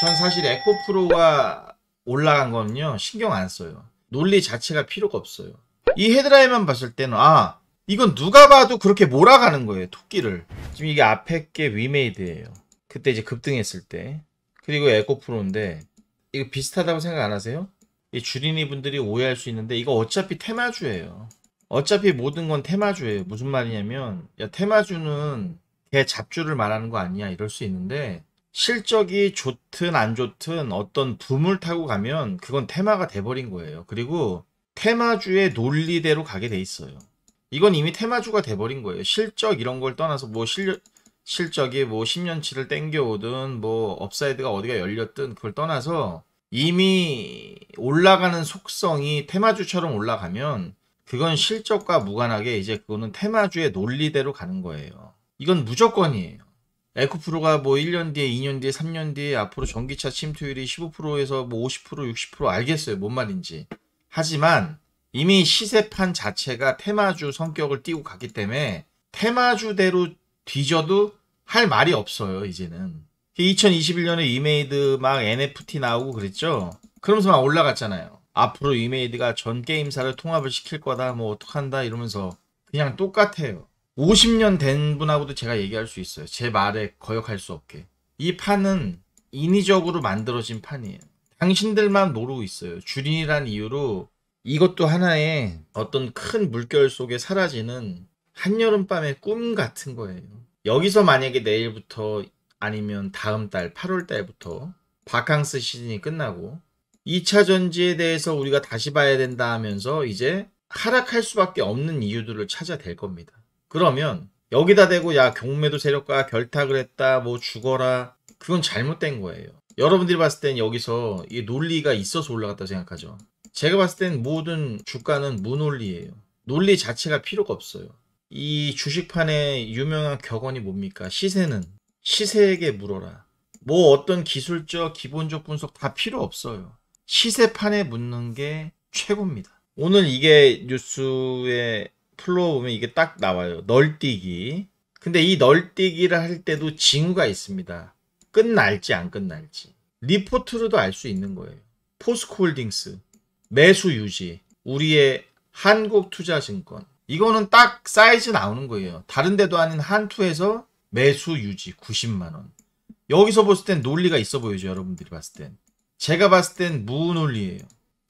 전 사실 에코 프로가 올라간 거는요 신경 안 써요. 논리 자체가 필요가 없어요. 이 헤드라인만 봤을 때는 아 이건 누가 봐도 그렇게 몰아가는 거예요 토끼를. 지금 이게 앞에 게 위메이드예요. 그때 이제 급등했을 때 그리고 에코 프로인데 이거 비슷하다고 생각 안 하세요? 이 주린이 분들이 오해할 수 있는데 이거 어차피 테마주예요. 어차피 모든 건 테마주예요. 무슨 말이냐면 야 테마주는 걔 잡주를 말하는 거 아니야 이럴 수 있는데 실적이 좋든 안 좋든 어떤 붐을 타고 가면 그건 테마가 돼버린 거예요. 그리고 테마주의 논리대로 가게 돼 있어요. 이건 이미 테마주가 돼버린 거예요. 실적 이런 걸 떠나서 뭐실 실적이 뭐 10년치를 땡겨오든 뭐 업사이드가 어디가 열렸든 그걸 떠나서 이미 올라가는 속성이 테마주처럼 올라가면 그건 실적과 무관하게 이제 그거는 테마주의 논리대로 가는 거예요. 이건 무조건이에요. 에코프로가 뭐 1년 뒤에, 2년 뒤에, 3년 뒤에 앞으로 전기차 침투율이 15%에서 뭐 50%, 60% 알겠어요. 뭔 말인지. 하지만 이미 시세판 자체가 테마주 성격을 띄고 갔기 때문에 테마주대로 뒤져도 할 말이 없어요. 이제는. 2021년에 이메이드 막 NFT 나오고 그랬죠. 그러면서 막 올라갔잖아요. 앞으로 이메이드가 전 게임사를 통합을 시킬 거다. 뭐 어떡한다 이러면서 그냥 똑같아요. 50년 된 분하고도 제가 얘기할 수 있어요. 제 말에 거역할 수 없게. 이 판은 인위적으로 만들어진 판이에요. 당신들만 모르고 있어요. 주린이란 이유로 이것도 하나의 어떤 큰 물결 속에 사라지는 한여름밤의 꿈 같은 거예요. 여기서 만약에 내일부터 아니면 다음 달 8월 달부터 바캉스 시즌이 끝나고 2차 전지에 대해서 우리가 다시 봐야 된다 하면서 이제 하락할 수밖에 없는 이유들을 찾아댈 겁니다. 그러면 여기다 대고 야 경매도 세력과 결탁을 했다 뭐 죽어라 그건 잘못된 거예요 여러분들이 봤을 땐 여기서 이 논리가 있어서 올라갔다 생각하죠 제가 봤을 땐 모든 주가는 무논리예요 논리 자체가 필요가 없어요 이 주식판의 유명한 격언이 뭡니까 시세는 시세에게 물어라 뭐 어떤 기술적 기본적 분석 다 필요 없어요 시세판에 묻는 게 최고입니다 오늘 이게 뉴스에 풀러보면 이게 딱 나와요. 널뛰기. 근데 이 널뛰기를 할 때도 징후가 있습니다. 끝날지 안 끝날지. 리포트로도 알 수 있는 거예요. 포스코홀딩스, 매수 유지, 우리의 한국투자증권. 이거는 딱 사이즈 나오는 거예요. 다른 데도 아닌 한투에서 매수 유지 90만원. 여기서 봤을 땐 논리가 있어 보이죠. 여러분들이 봤을 땐. 제가 봤을 땐 무논리예요.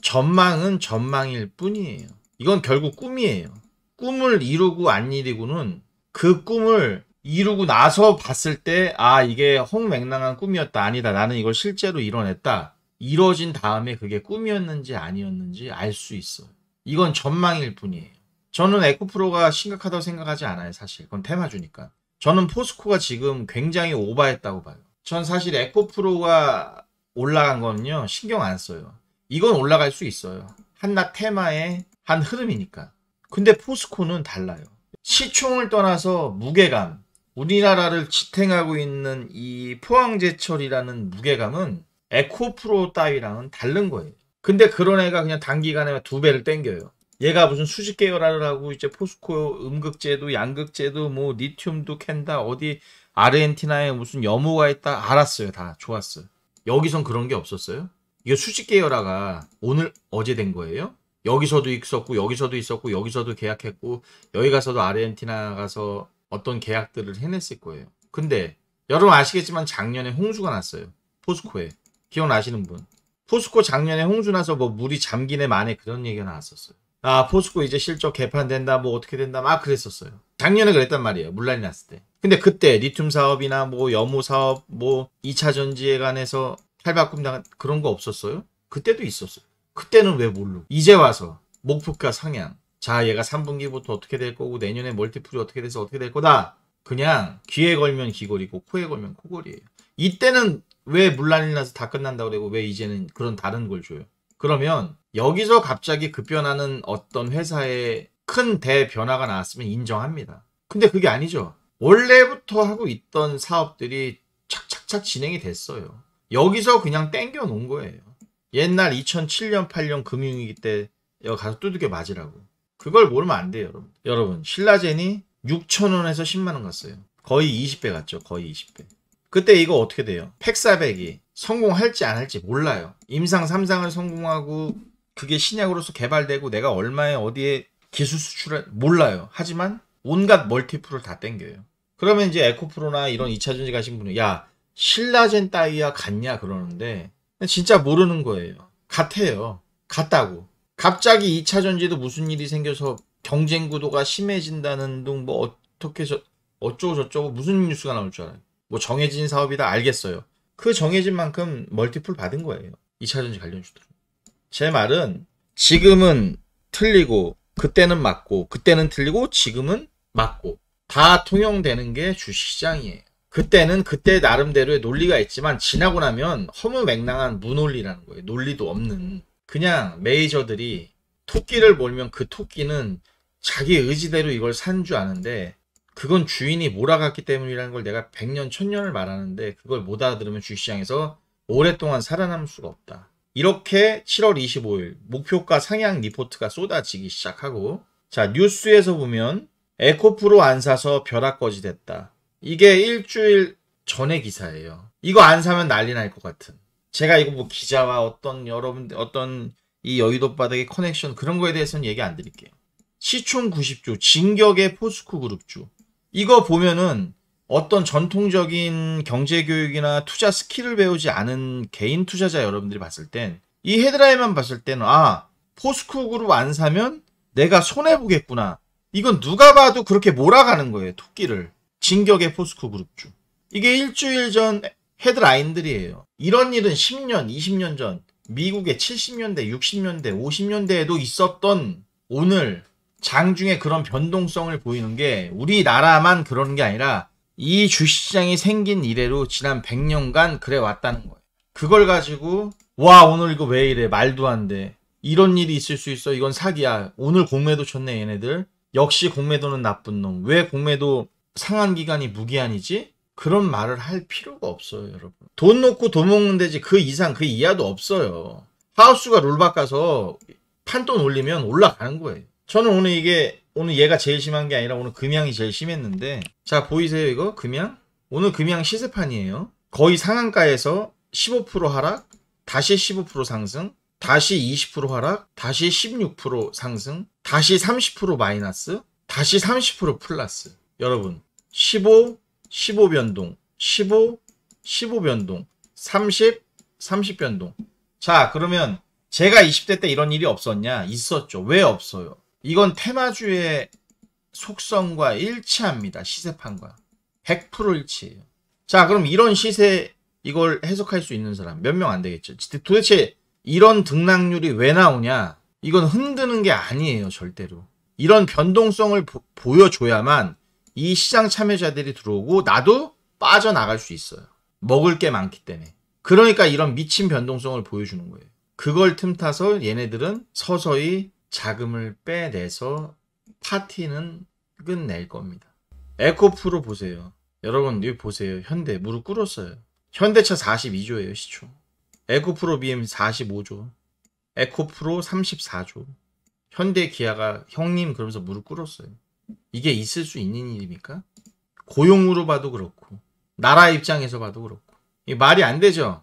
전망은 전망일 뿐이에요. 이건 결국 꿈이에요. 꿈을 이루고 안 이루고는 그 꿈을 이루고 나서 봤을 때 아 이게 홍맹랑한 꿈이었다 아니다 나는 이걸 실제로 이뤄냈다 이뤄진 다음에 그게 꿈이었는지 아니었는지 알 수 있어 이건 전망일 뿐이에요 저는 에코프로가 심각하다고 생각하지 않아요 사실 그건 테마주니까 저는 포스코가 지금 굉장히 오바했다고 봐요 전 사실 에코프로가 올라간 건요 신경 안 써요 이건 올라갈 수 있어요 한낱 테마의 한 흐름이니까 근데 포스코는 달라요. 시총을 떠나서 무게감, 우리나라를 지탱하고 있는 이 포항제철이라는 무게감은 에코프로 따위랑은 다른 거예요. 근데 그런 애가 그냥 단기간에 두 배를 땡겨요. 얘가 무슨 수직 계열화를 하고 이제 포스코 음극제도 양극제도 뭐 리튬도 캔다 어디 아르헨티나에 무슨 염호가 있다 알았어요 다 좋았어요. 여기선 그런 게 없었어요? 이게 수직 계열화가 오늘 어제 된 거예요? 여기서도 있었고 여기서도 있었고 여기서도 계약했고 여기 가서도 아르헨티나 가서 어떤 계약들을 해냈을 거예요. 근데 여러분 아시겠지만 작년에 홍수가 났어요. 포스코에 기억나시는 분? 포스코 작년에 홍수 나서 뭐 물이 잠기네 만에 그런 얘기가 나왔었어요. 아 포스코 이제 실적 개판된다 뭐 어떻게 된다 막 그랬었어요. 작년에 그랬단 말이에요. 물난리 났을 때. 근데 그때 리튬 사업이나 뭐 여무 사업 뭐 2차 전지에 관해서 탈바꿈 당한 그런 거 없었어요? 그때도 있었어요. 그때는 왜 모르고 이제 와서 목표가 상향 자 얘가 3분기부터 어떻게 될 거고 내년에 멀티플이 어떻게 돼서 어떻게 될 거다 그냥 귀에 걸면 귀걸이고 코에 걸면 코걸이에요 이때는 왜물난리 나서 다 끝난다고 그러고 왜 이제는 그런 다른 걸 줘요 그러면 여기서 갑자기 급변하는 어떤 회사의 큰 대변화가 나왔으면 인정합니다 근데 그게 아니죠 원래부터 하고 있던 사업들이 착착착 진행이 됐어요 여기서 그냥 땡겨 놓은 거예요 옛날 2007년 8년 금융위기 때 여기 가서 두들겨 맞으라고. 그걸 모르면 안 돼요, 여러분. 여러분, 신라젠이 6천원에서 10만원 갔어요. 거의 20배 갔죠, 거의 20배. 그때 이거 어떻게 돼요? 팩사백이 성공할지 안 할지 몰라요. 임상 3상을 성공하고 그게 신약으로서 개발되고 내가 얼마에 어디에 기술 수출을 몰라요. 하지만 온갖 멀티플을 다 땡겨요. 그러면 이제 에코프로나 이런 2차 전지 가신 분은 야 신라젠 따위야 갔냐 그러는데 진짜 모르는 거예요. 같아요. 같다고. 갑자기 2차 전지도 무슨 일이 생겨서 경쟁 구도가 심해진다는 등뭐 어떻게 저 어쩌고 저쩌고 무슨 뉴스가 나올 줄 알아요. 뭐 정해진 사업이다 알겠어요. 그 정해진 만큼 멀티플 받은 거예요. 2차 전지 관련 주도로제 말은 지금은 틀리고 그때는 맞고 그때는 틀리고 지금은 맞고 다 통용되는 게 주식시장이에요. 그때는 그때 나름대로의 논리가 있지만 지나고 나면 허무맹랑한 무논리라는 거예요. 논리도 없는 그냥 메이저들이 토끼를 몰면 그 토끼는 자기 의지대로 이걸 산 줄 아는데 그건 주인이 몰아갔기 때문이라는 걸 내가 100년, 1000년을 말하는데 그걸 못 알아들으면 주시장에서 식 오랫동안 살아남을 수가 없다. 이렇게 7월 25일 목표가 상향 리포트가 쏟아지기 시작하고 자 뉴스에서 보면 에코프로 안 사서 벼락거지 됐다. 이게 일주일 전에 기사예요. 이거 안 사면 난리 날 것 같은. 제가 이거 뭐 기자와 어떤 여러분들, 어떤 이 여의도 바닥의 커넥션 그런 거에 대해서는 얘기 안 드릴게요. 시총 90조, 진격의 포스코 그룹주. 이거 보면은 어떤 전통적인 경제교육이나 투자 스킬을 배우지 않은 개인 투자자 여러분들이 봤을 땐 이 헤드라인만 봤을 때는 아, 포스코 그룹 안 사면 내가 손해보겠구나. 이건 누가 봐도 그렇게 몰아가는 거예요, 토끼를. 진격의 포스코 그룹주. 이게 일주일 전 헤드라인들이에요. 이런 일은 10년, 20년 전 미국의 70년대, 60년대, 50년대에도 있었던 오늘 장중에 그런 변동성을 보이는 게 우리나라만 그러는 게 아니라 이 주시장이 생긴 이래로 지난 100년간 그래 왔다는 거예요. 그걸 가지고 와 오늘 이거 왜 이래 말도 안 돼. 이런 일이 있을 수 있어. 이건 사기야. 오늘 공매도 쳤네 얘네들. 역시 공매도는 나쁜 놈. 왜 공매도 상한 기간이 무기한이지 그런 말을 할 필요가 없어요, 여러분. 돈 놓고 돈 먹는 데지 그 이상 그 이하도 없어요. 하우스가 룰 바꿔서 판돈 올리면 올라가는 거예요. 저는 오늘 이게 오늘 얘가 제일 심한 게 아니라 오늘 금양이 제일 심했는데 자 보이세요 이거 금양? 오늘 금양 시세판이에요. 거의 상한가에서 15% 하락, 다시 15% 상승, 다시 20% 하락, 다시 16% 상승, 다시 30% 마이너스, 다시 30% 플러스. 여러분 15, 15 변동, 15, 15 변동, 30, 30 변동. 자 그러면 제가 20대 때 이런 일이 없었냐? 있었죠. 왜 없어요? 이건 테마주의 속성과 일치합니다. 시세판과. 100% 일치해요. 자 그럼 이런 시세 이걸 해석할 수 있는 사람 몇 명 안 되겠죠. 도대체 이런 등락률이 왜 나오냐? 이건 흔드는 게 아니에요. 절대로. 이런 변동성을 보, 보여줘야만 이 시장 참여자들이 들어오고 나도 빠져나갈 수 있어요. 먹을 게 많기 때문에. 그러니까 이런 미친 변동성을 보여주는 거예요. 그걸 틈타서 얘네들은 서서히 자금을 빼내서 파티는 끝낼 겁니다. 에코프로 보세요. 여러분 여기 보세요. 현대 무릎 꿇었어요. 현대차 42조예요 시초. 에코프로 BM 45조. 에코프로 34조. 현대 기아가 형님 그러면서 무릎 꿇었어요. 이게 있을 수 있는 일입니까? 고용으로 봐도 그렇고 나라 입장에서 봐도 그렇고 이 말이 안 되죠.